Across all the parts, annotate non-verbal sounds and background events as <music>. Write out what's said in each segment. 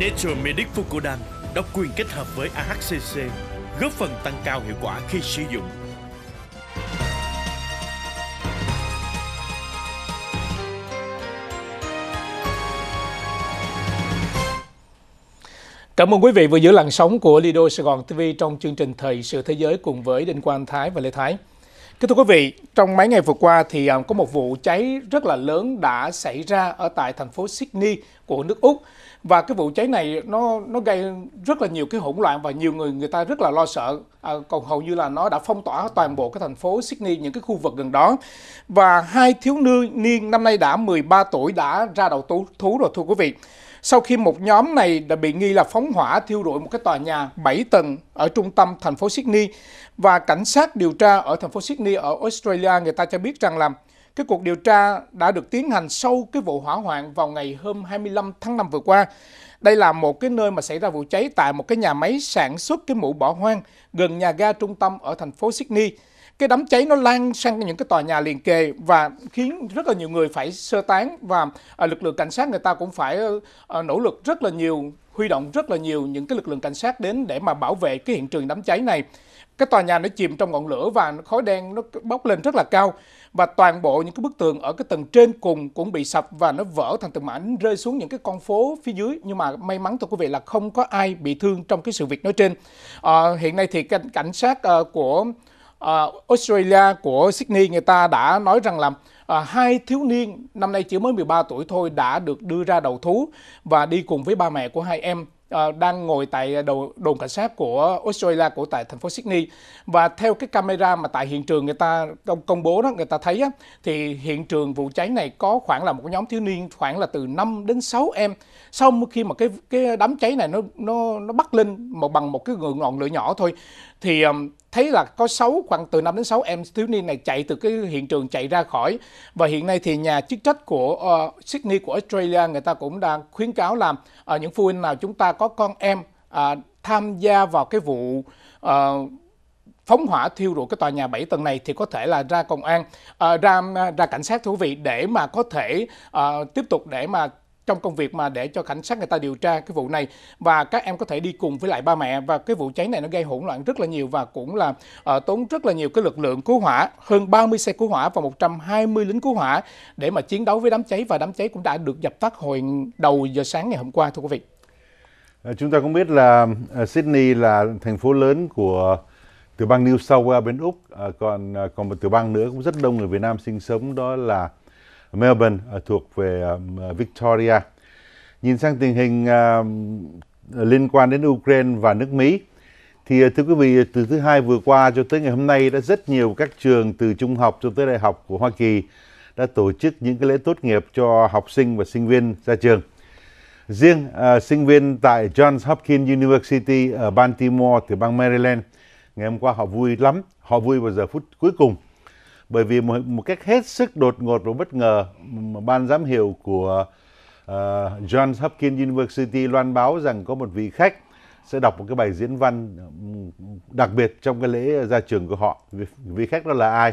Nature Medic Fucodan độc quyền kết hợp với AHCC, góp phần tăng cao hiệu quả khi sử dụng. Cảm ơn quý vị vừa giữ làn sóng của Lido Sài Gòn TV trong chương trình Thời sự thế giới cùng với Đinh Quang Thái và Lê Thái. Kính thưa quý vị, trong mấy ngày vừa qua thì à, có một vụ cháy rất là lớn đã xảy ra ở tại thành phố Sydney của nước Úc và cái vụ cháy này nó nó gây rất là nhiều cái hỗn loạn và nhiều người người ta rất là lo sợ à, còn hầu như là nó đã phong tỏa toàn bộ cái thành phố Sydney những cái khu vực gần đó và hai thiếu niên năm nay đã 13 tuổi đã ra đầu thú, thú rồi thưa quý vị sau khi một nhóm này đã bị nghi là phóng hỏa thiêu rụi một cái tòa nhà 7 tầng ở trung tâm thành phố Sydney và cảnh sát điều tra ở thành phố Sydney ở Australia người ta cho biết rằng là cái cuộc điều tra đã được tiến hành sau cái vụ hỏa hoạn vào ngày hôm 25 tháng 5 vừa qua. Đây là một cái nơi mà xảy ra vụ cháy tại một cái nhà máy sản xuất cái mũ bỏ hoang gần nhà ga trung tâm ở thành phố Sydney cái đám cháy nó lan sang những cái tòa nhà liền kề và khiến rất là nhiều người phải sơ tán và à, lực lượng cảnh sát người ta cũng phải à, nỗ lực rất là nhiều huy động rất là nhiều những cái lực lượng cảnh sát đến để mà bảo vệ cái hiện trường đám cháy này cái tòa nhà nó chìm trong ngọn lửa và khói đen nó bốc lên rất là cao và toàn bộ những cái bức tường ở cái tầng trên cùng cũng bị sập và nó vỡ thành từng mảnh rơi xuống những cái con phố phía dưới nhưng mà may mắn thưa quý vị là không có ai bị thương trong cái sự việc nói trên à, hiện nay thì cảnh, cảnh sát uh, của À, Australia của Sydney người ta đã nói rằng là À, hai thiếu niên năm nay chỉ mới 13 tuổi thôi đã được đưa ra đầu thú và đi cùng với ba mẹ của hai em à, đang ngồi tại đầu đồn cảnh sát của Australia của tại thành phố Sydney và theo cái camera mà tại hiện trường người ta công bố đó người ta thấy á, thì hiện trường vụ cháy này có khoảng là một nhóm thiếu niên khoảng là từ 5 đến 6 em sau khi mà cái cái đám cháy này nó nó nó bắt lên một bằng một cái ngọn lửa nhỏ thôi thì thấy là có 6 khoảng từ 5 đến 6 em thiếu niên này chạy từ cái hiện trường chạy ra khỏi và hiện nay thì nhà chức trách của uh, Sydney của Australia người ta cũng đang khuyến cáo làm ở ờ, uh, những phụ huynh nào chúng ta có con em uh, tham gia vào cái vụ uh, phóng hỏa thiêu rụi cái tòa nhà 7 tầng này thì có thể là ra công an uh, ra ra cảnh sát thú vị để mà có thể uh, tiếp tục để mà trong công việc mà để cho cảnh sát người ta điều tra cái vụ này và các em có thể đi cùng với lại ba mẹ và cái vụ cháy này nó gây hỗn loạn rất là nhiều và cũng là uh, tốn rất là nhiều cái lực lượng cứu hỏa, hơn 30 xe cứu hỏa và 120 lính cứu hỏa để mà chiến đấu với đám cháy và đám cháy cũng đã được dập tắt hồi đầu giờ sáng ngày hôm qua thưa quý vị. Ờ, chúng ta cũng biết là ờ, Sydney là thành phố lớn của tiểu bang New South Wales bên Úc, còn còn một tiểu bang nữa cũng rất đông người Việt Nam sinh sống đó là Melbourne à, thuộc về à, à, Victoria. Nhìn sang tình hình liên quan đến Ukraine và nước Mỹ, thì thưa quý vị, từ thứ hai vừa qua cho tới ngày hôm nay đã rất nhiều các trường từ trung học cho tới đại học của Hoa Kỳ đã tổ chức những cái lễ tốt nghiệp cho học sinh và sinh viên ra trường. Riêng uh, sinh viên tại Johns Hopkins University ở Baltimore, từ bang Maryland, ngày hôm qua họ vui lắm, họ vui vào giờ phút cuối cùng bởi vì một, một cách hết sức đột ngột và bất ngờ ban giám hiệu của uh, Johns Hopkins University loan báo rằng có một vị khách sẽ đọc một cái bài diễn văn đặc biệt trong cái lễ ra trường của họ. Vị, khách đó là ai?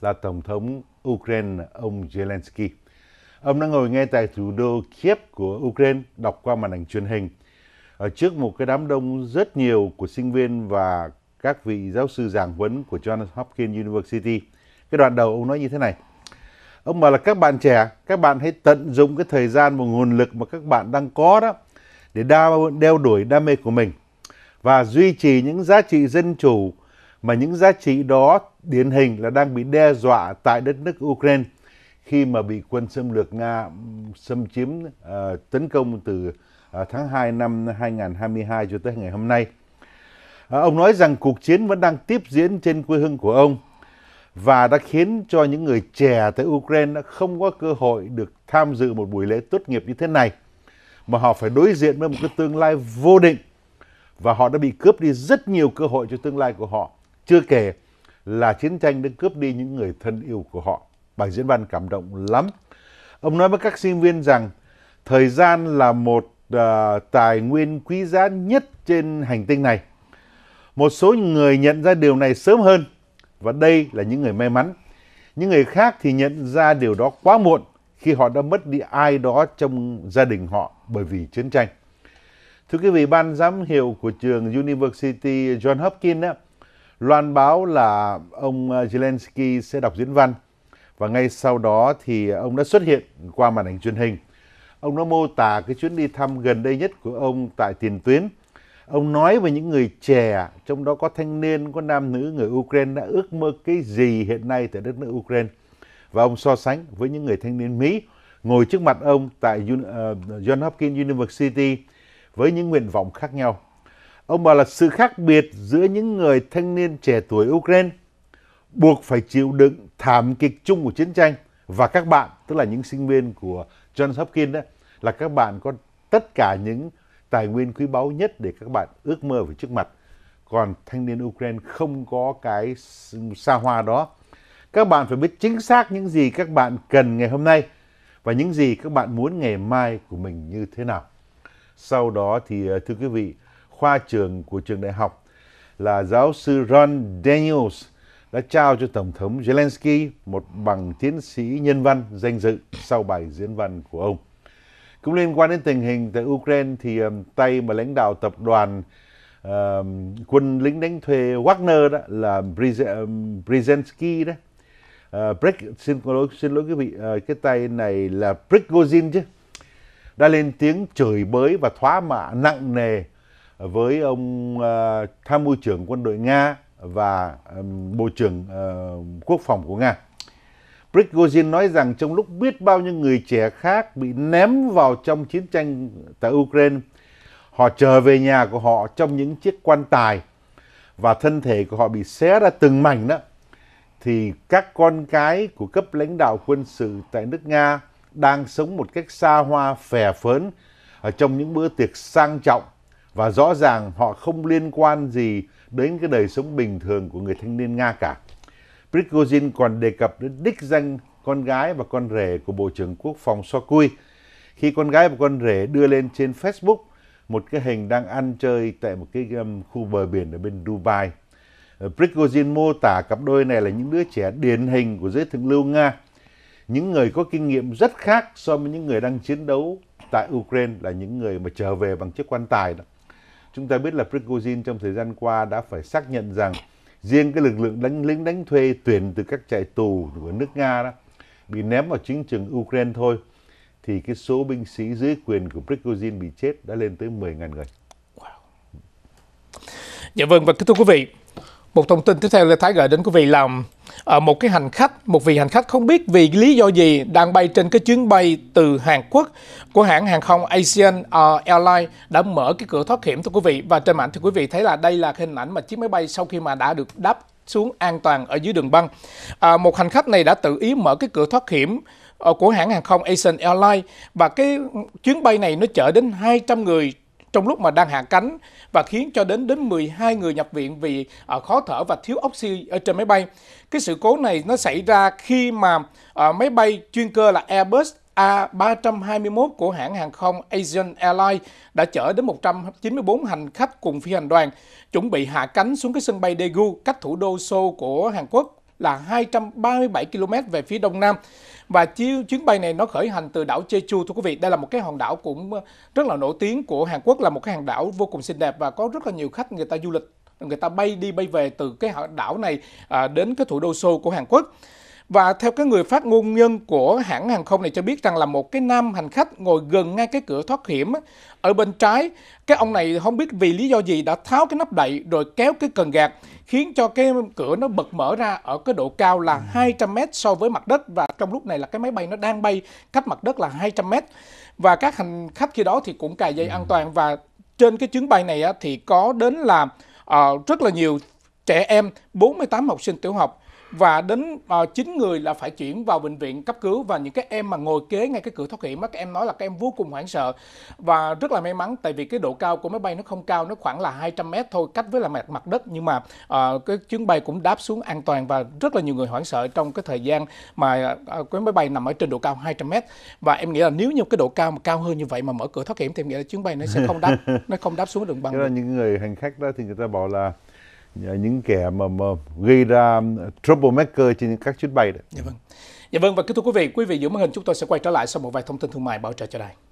Là Tổng thống Ukraine ông Zelensky. Ông đang ngồi ngay tại thủ đô Kiev của Ukraine đọc qua màn ảnh truyền hình ở trước một cái đám đông rất nhiều của sinh viên và các vị giáo sư giảng huấn của Johns Hopkins University cái đoạn đầu ông nói như thế này ông bảo là các bạn trẻ các bạn hãy tận dụng cái thời gian và nguồn lực mà các bạn đang có đó để đao, đeo đuổi đam mê của mình và duy trì những giá trị dân chủ mà những giá trị đó điển hình là đang bị đe dọa tại đất nước Ukraine khi mà bị quân xâm lược Nga xâm chiếm uh, tấn công từ uh, tháng 2 năm 2022 cho tới ngày hôm nay. Uh, ông nói rằng cuộc chiến vẫn đang tiếp diễn trên quê hương của ông và đã khiến cho những người trẻ tại Ukraine không có cơ hội được tham dự một buổi lễ tốt nghiệp như thế này mà họ phải đối diện với một cái tương lai vô định và họ đã bị cướp đi rất nhiều cơ hội cho tương lai của họ chưa kể là chiến tranh đã cướp đi những người thân yêu của họ bài diễn văn cảm động lắm ông nói với các sinh viên rằng thời gian là một uh, tài nguyên quý giá nhất trên hành tinh này một số người nhận ra điều này sớm hơn và đây là những người may mắn. Những người khác thì nhận ra điều đó quá muộn khi họ đã mất đi ai đó trong gia đình họ bởi vì chiến tranh. Thưa quý vị, ban giám hiệu của trường University John Hopkins đó, loan báo là ông Zelensky sẽ đọc diễn văn và ngay sau đó thì ông đã xuất hiện qua màn ảnh truyền hình. Ông đã mô tả cái chuyến đi thăm gần đây nhất của ông tại tiền tuyến Ông nói về những người trẻ, trong đó có thanh niên, có nam nữ người Ukraine đã ước mơ cái gì hiện nay tại đất nước Ukraine. Và ông so sánh với những người thanh niên Mỹ ngồi trước mặt ông tại ờ, John Hopkins University với những nguyện vọng khác nhau. Ông bảo là sự khác biệt giữa những người thanh niên trẻ tuổi Ukraine buộc phải chịu đựng thảm kịch chung của chiến tranh và các bạn, tức là những sinh viên của Johns Hopkins đó, là các bạn có tất cả những tài nguyên quý báu nhất để các bạn ước mơ về trước mặt. Còn thanh niên Ukraine không có cái xa hoa đó. Các bạn phải biết chính xác những gì các bạn cần ngày hôm nay và những gì các bạn muốn ngày mai của mình như thế nào. Sau đó thì ờ, thưa quý vị, khoa trường của trường đại học là giáo sư Ron Daniels đã trao cho Tổng thống Zelensky một bằng tiến sĩ nhân văn danh dự sau bài diễn văn của ông. Cũng liên quan đến tình hình tại Ukraine thì um, tay mà lãnh đạo tập đoàn uh, quân lính đánh thuê Wagner đó là Brzezinski đó. Uh, ờ, Brick, xin lỗi xin lỗi quý vị, uh, cái tay này là Prigozhin chứ. Đã lên tiếng chửi bới và thóa mạ nặng nề với ông uh, tham mưu trưởng quân đội Nga và um, bộ trưởng uh, quốc phòng của Nga. Prigozhin nói rằng trong lúc biết bao nhiêu người trẻ khác bị ném vào trong chiến tranh tại Ukraine, họ trở về nhà của họ trong những chiếc quan tài và thân thể của họ bị xé ra từng mảnh đó, thì các con cái của cấp lãnh đạo quân sự tại nước Nga đang sống một cách xa hoa phè phớn ở trong những bữa tiệc sang trọng và rõ ràng họ không liên quan gì đến cái đời sống bình thường của người thanh niên Nga cả. Prigozhin còn đề cập đến đích danh con gái và con rể của Bộ trưởng Quốc phòng Sokui. Khi con gái và con rể đưa lên trên Facebook một cái hình đang ăn chơi tại một cái um, khu bờ biển ở bên Dubai. Ờ, Prigozhin mô tả cặp đôi này là những đứa trẻ điển hình của giới thượng lưu Nga. Những người có kinh nghiệm rất khác so với những người đang chiến đấu tại Ukraine là những người mà trở về bằng chiếc quan tài đó. Chúng ta biết là Prigozhin trong thời gian qua đã phải xác nhận rằng riêng cái lực lượng đánh lính đánh thuê tuyển từ các trại tù của nước nga đó bị ném vào chiến trường ukraine thôi thì cái số binh sĩ dưới quyền của Prigozhin bị chết đã lên tới 10.000 người. Wow. Dạ vâng và kính thưa quý vị, một thông tin tiếp theo là Thái gửi đến quý vị làm à, một cái hành khách, một vị hành khách không biết vì lý do gì đang bay trên cái chuyến bay từ Hàn Quốc của hãng hàng không Asian Airlines đã mở cái cửa thoát hiểm thưa quý vị và trên mạng thì quý vị thấy là đây là hình ảnh mà chiếc máy bay sau khi mà đã được đáp xuống an toàn ở dưới đường băng. À, một hành khách này đã tự ý mở cái cửa thoát hiểm ờ, của hãng hàng không Asian Airlines và cái chuyến bay này nó chở đến 200 người trong lúc mà đang hạ cánh và khiến cho đến đến 12 người nhập viện vì uh, khó thở và thiếu oxy ở trên máy bay. Cái sự cố này nó xảy ra khi mà à, máy bay chuyên cơ là Airbus A321 của hãng hàng không Asian Airlines đã chở đến 194 hành khách cùng phi hành đoàn, chuẩn bị hạ cánh xuống cái sân bay Daegu cách thủ đô Seoul của Hàn Quốc là 237 km về phía đông nam và chiếu chuyến bay này nó khởi hành từ đảo Jeju thưa quý vị đây là một cái hòn đảo cũng rất là nổi tiếng của Hàn Quốc là một cái hòn đảo vô cùng xinh đẹp và có rất là nhiều khách người ta du lịch người ta bay đi bay về từ cái đảo này à, đến cái thủ đô Seoul của Hàn Quốc và theo cái người phát ngôn nhân của hãng hàng không này cho biết rằng là một cái nam hành khách ngồi gần ngay cái cửa thoát hiểm ở bên trái, cái ông này không biết vì lý do gì đã tháo cái nắp đậy rồi kéo cái cần gạt khiến cho cái cửa nó bật mở ra ở cái độ cao là 200 ừ. m so với mặt đất và trong lúc này là cái máy bay nó đang bay cách mặt đất là 200 m và các hành khách khi đó thì cũng cài dây ừ. an toàn và trên cái chuyến bay này thì có đến là uh, rất là nhiều trẻ em 48 học sinh tiểu học và đến uh, người là phải chuyển vào bệnh viện cấp cứu và những cái em mà ngồi kế ngay cái cửa thoát hiểm các em nói là các em vô cùng hoảng sợ và rất là may mắn tại vì cái độ cao của máy bay nó không cao nó khoảng là 200 mét thôi cách với là mặt mặt đất nhưng mà uh, cái chuyến bay cũng đáp xuống an toàn và rất là nhiều người hoảng sợ trong cái thời gian mà uh, cái máy bay nằm ở trên độ cao 200 mét và em nghĩ là nếu như cái độ cao mà cao hơn như vậy mà mở cửa thoát hiểm thì em nghĩ là chuyến bay nó sẽ không đáp <laughs> nó không đáp xuống đường băng. là những người hành khách đó thì người ta bảo là những kẻ mà, mà gây ra troublemaker trên các chuyến bay đấy. Dạ vâng. Dạ vâng và kính thưa quý vị, quý vị giữ màn hình chúng tôi sẽ quay trở lại sau một vài thông tin thương mại bảo trợ cho đài.